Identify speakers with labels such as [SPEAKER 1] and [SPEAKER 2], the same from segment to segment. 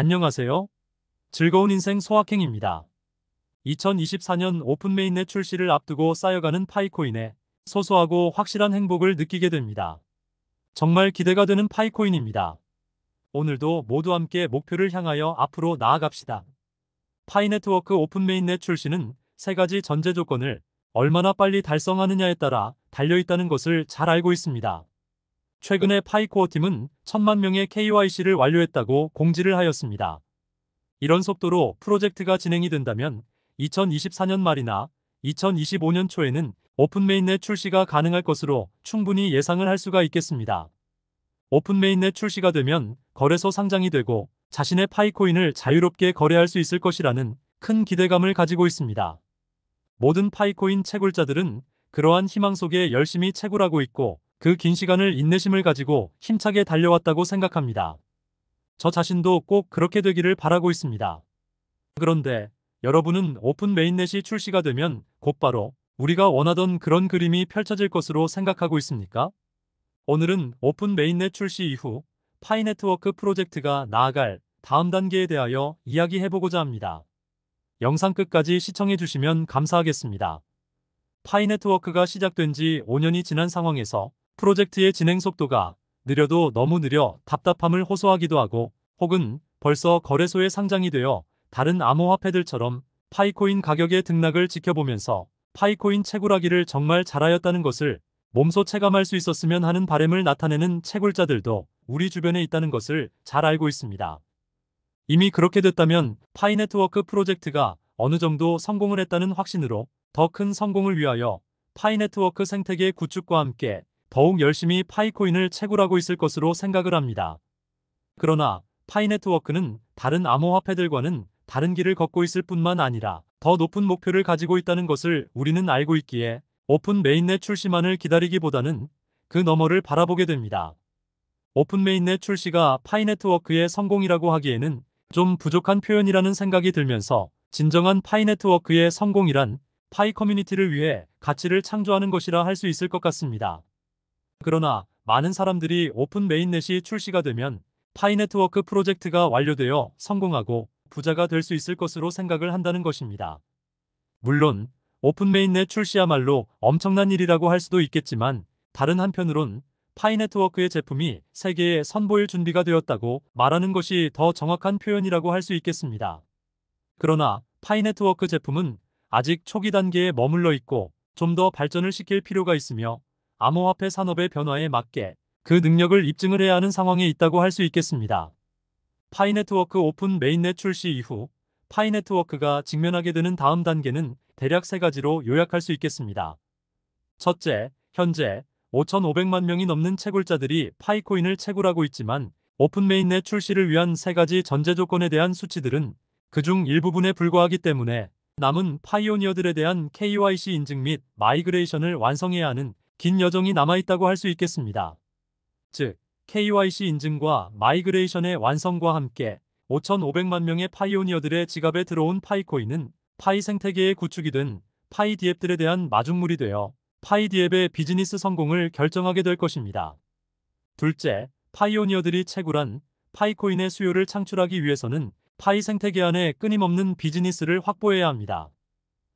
[SPEAKER 1] 안녕하세요. 즐거운 인생 소확행입니다. 2024년 오픈 메인넷 출시를 앞두고 쌓여가는 파이코인에 소소하고 확실한 행복을 느끼게 됩니다. 정말 기대가 되는 파이코인입니다. 오늘도 모두 함께 목표를 향하여 앞으로 나아갑시다. 파이네트워크 오픈 메인넷 출시는 세 가지 전제 조건을 얼마나 빨리 달성하느냐에 따라 달려있다는 것을 잘 알고 있습니다. 최근에 파이코어 팀은 천만 명의 KYC를 완료했다고 공지를 하였습니다. 이런 속도로 프로젝트가 진행이 된다면 2024년 말이나 2025년 초에는 오픈 메인넷 출시가 가능할 것으로 충분히 예상을 할 수가 있겠습니다. 오픈 메인넷 출시가 되면 거래소 상장이 되고 자신의 파이코인을 자유롭게 거래할 수 있을 것이라는 큰 기대감을 가지고 있습니다. 모든 파이코인 채굴자들은 그러한 희망 속에 열심히 채굴하고 있고 그긴 시간을 인내심을 가지고 힘차게 달려왔다고 생각합니다. 저 자신도 꼭 그렇게 되기를 바라고 있습니다. 그런데 여러분은 오픈 메인넷이 출시가 되면 곧바로 우리가 원하던 그런 그림이 펼쳐질 것으로 생각하고 있습니까? 오늘은 오픈 메인넷 출시 이후 파이 네트워크 프로젝트가 나아갈 다음 단계에 대하여 이야기해보고자 합니다. 영상 끝까지 시청해주시면 감사하겠습니다. 파이 네트워크가 시작된 지 5년이 지난 상황에서 프로젝트의 진행 속도가 느려도 너무 느려 답답함을 호소하기도 하고 혹은 벌써 거래소에 상장이 되어 다른 암호화폐들처럼 파이코인 가격의 등락을 지켜보면서 파이코인 채굴하기를 정말 잘하였다는 것을 몸소 체감할 수 있었으면 하는 바램을 나타내는 채굴자들도 우리 주변에 있다는 것을 잘 알고 있습니다. 이미 그렇게 됐다면 파이 네트워크 프로젝트가 어느 정도 성공을 했다는 확신으로 더 큰 성공을 위하여 파이 네트워크 생태계 구축과 함께 더욱 열심히 파이코인을 채굴하고 있을 것으로 생각을 합니다. 그러나 파이 네트워크는 다른 암호화폐들과는 다른 길을 걷고 있을 뿐만 아니라 더 높은 목표를 가지고 있다는 것을 우리는 알고 있기에 오픈 메인넷 출시만을 기다리기보다는 그 너머를 바라보게 됩니다. 오픈 메인넷 출시가 파이 네트워크의 성공이라고 하기에는 좀 부족한 표현이라는 생각이 들면서 진정한 파이 네트워크의 성공이란 파이 커뮤니티를 위해 가치를 창조하는 것이라 할 수 있을 것 같습니다. 그러나 많은 사람들이 오픈 메인넷이 출시가 되면 파이네트워크 프로젝트가 완료되어 성공하고 부자가 될 수 있을 것으로 생각을 한다는 것입니다. 물론 오픈 메인넷 출시야말로 엄청난 일이라고 할 수도 있겠지만 다른 한편으론 파이네트워크의 제품이 세계에 선보일 준비가 되었다고 말하는 것이 더 정확한 표현이라고 할 수 있겠습니다. 그러나 파이네트워크 제품은 아직 초기 단계에 머물러 있고 좀 더 발전을 시킬 필요가 있으며 암호화폐 산업의 변화에 맞게 그 능력을 입증을 해야 하는 상황에 있다고 할 수 있겠습니다. 파이네트워크 오픈 메인넷 출시 이후 파이네트워크가 직면하게 되는 다음 단계는 대략 세 가지로 요약할 수 있겠습니다. 첫째, 현재 5,500만 명이 넘는 채굴자들이 파이코인을 채굴하고 있지만 오픈 메인넷 출시를 위한 세 가지 전제 조건에 대한 수치들은 그중 일부분에 불과하기 때문에 남은 파이오니어들에 대한 KYC 인증 및 마이그레이션을 완성해야 하는 긴 여정이 남아있다고 할 수 있겠습니다. 즉, KYC 인증과 마이그레이션의 완성과 함께 5,500만 명의 파이오니어들의 지갑에 들어온 파이코인은 파이 생태계의 구축이 된 파이 디앱들에 대한 마중물이 되어 파이 디앱의 비즈니스 성공을 결정하게 될 것입니다. 둘째, 파이오니어들이 채굴한 파이코인의 수요를 창출하기 위해서는 파이 생태계 안에 끊임없는 비즈니스를 확보해야 합니다.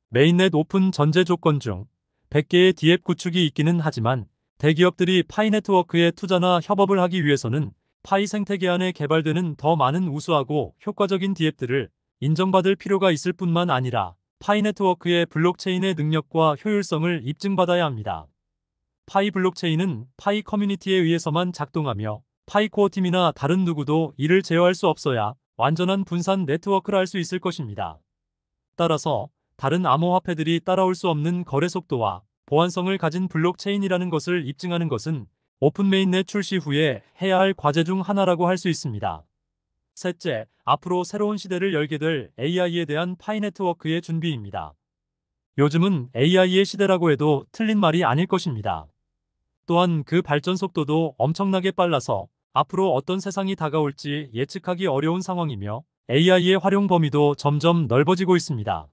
[SPEAKER 1] 메인넷 오픈 전제 조건 중 100개의 디앱 구축이 있기는 하지만 대기업들이 파이 네트워크에 투자나 협업을 하기 위해서는 파이 생태계 안에 개발되는 더 많은 우수하고 효과적인 디앱들을 인정받을 필요가 있을 뿐만 아니라 파이 네트워크의 블록체인의 능력과 효율성을 입증받아야 합니다. 파이 블록체인은 파이 커뮤니티에 의해서만 작동하며 파이 코어 팀이나 다른 누구도 이를 제어할 수 없어야 완전한 분산 네트워크를 할 수 있을 것입니다. 따라서 다른 암호화폐들이 따라올 수 없는 거래 속도와 보안성을 가진 블록체인이라는 것을 입증하는 것은 오픈 메인내 출시 후에 해야 할 과제 중 하나라고 할 수 있습니다. 셋째, 앞으로 새로운 시대를 열게 될 AI에 대한 파이 네트워크의 준비입니다. 요즘은 AI의 시대라고 해도 틀린 말이 아닐 것입니다. 또한 그 발전 속도도 엄청나게 빨라서 앞으로 어떤 세상이 다가올지 예측하기 어려운 상황이며 AI의 활용 범위도 점점 넓어지고 있습니다.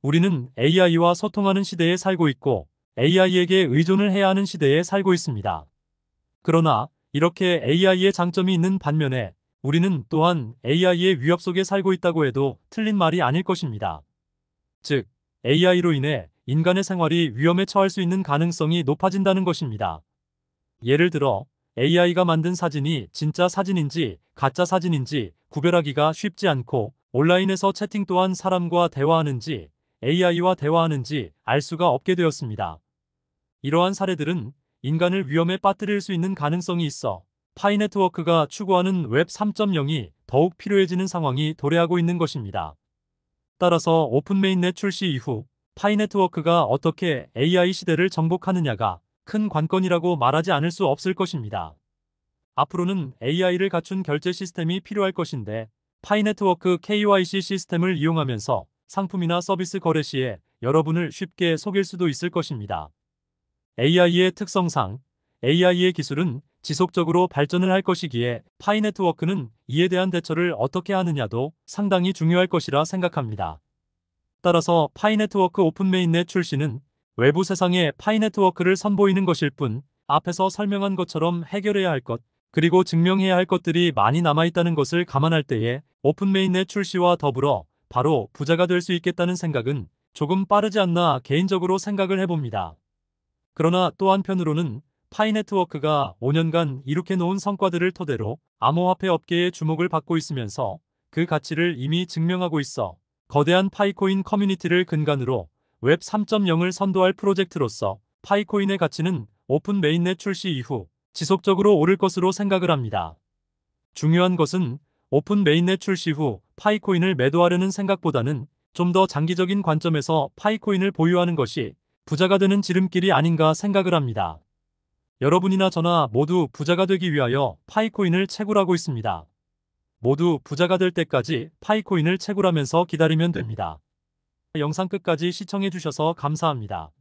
[SPEAKER 1] 우리는 AI와 소통하는 시대에 살고 있고 AI에게 의존을 해야 하는 시대에 살고 있습니다. 그러나 이렇게 AI의 장점이 있는 반면에 우리는 또한 AI의 위협 속에 살고 있다고 해도 틀린 말이 아닐 것입니다. 즉, AI로 인해 인간의 생활이 위험에 처할 수 있는 가능성이 높아진다는 것입니다. 예를 들어 AI가 만든 사진이 진짜 사진인지 가짜 사진인지 구별하기가 쉽지 않고 온라인에서 채팅 또한 사람과 대화하는지 AI와 대화하는지 알 수가 없게 되었습니다. 이러한 사례들은 인간을 위험에 빠뜨릴 수 있는 가능성이 있어 파이네트워크가 추구하는 웹 3.0이 더욱 필요해지는 상황이 도래하고 있는 것입니다. 따라서 오픈메인넷 출시 이후 파이네트워크가 어떻게 AI 시대를 정복하느냐가 큰 관건이라고 말하지 않을 수 없을 것입니다. 앞으로는 AI를 갖춘 결제 시스템이 필요할 것인데 파이네트워크 KYC 시스템을 이용하면서 상품이나 서비스 거래 시에 여러분을 쉽게 속일 수도 있을 것입니다. AI의 특성상 AI의 기술은 지속적으로 발전을 할 것이기에 파이 네트워크는 이에 대한 대처를 어떻게 하느냐도 상당히 중요할 것이라 생각합니다. 따라서 파이 네트워크 오픈 메인넷 출시는 외부 세상에 파이 네트워크를 선보이는 것일 뿐 앞에서 설명한 것처럼 해결해야 할 것, 그리고 증명해야 할 것들이 많이 남아있다는 것을 감안할 때에 오픈 메인넷 출시와 더불어 바로 부자가 될 수 있겠다는 생각은 조금 빠르지 않나 개인적으로 생각을 해봅니다. 그러나 또 한편으로는 파이네트워크가 5년간 이룩해 놓은 성과들을 토대로 암호화폐 업계의 주목을 받고 있으면서 그 가치를 이미 증명하고 있어 거대한 파이코인 커뮤니티를 근간으로 웹 3.0을 선도할 프로젝트로서 파이코인의 가치는 오픈 메인넷 출시 이후 지속적으로 오를 것으로 생각을 합니다. 중요한 것은 오픈 메인넷 출시 후 파이코인을 매도하려는 생각보다는 좀 더 장기적인 관점에서 파이코인을 보유하는 것이 부자가 되는 지름길이 아닌가 생각을 합니다. 여러분이나 저나 모두 부자가 되기 위하여 파이코인을 채굴하고 있습니다. 모두 부자가 될 때까지 파이코인을 채굴하면서 기다리면 됩니다. 영상 끝까지 시청해 주셔서 감사합니다.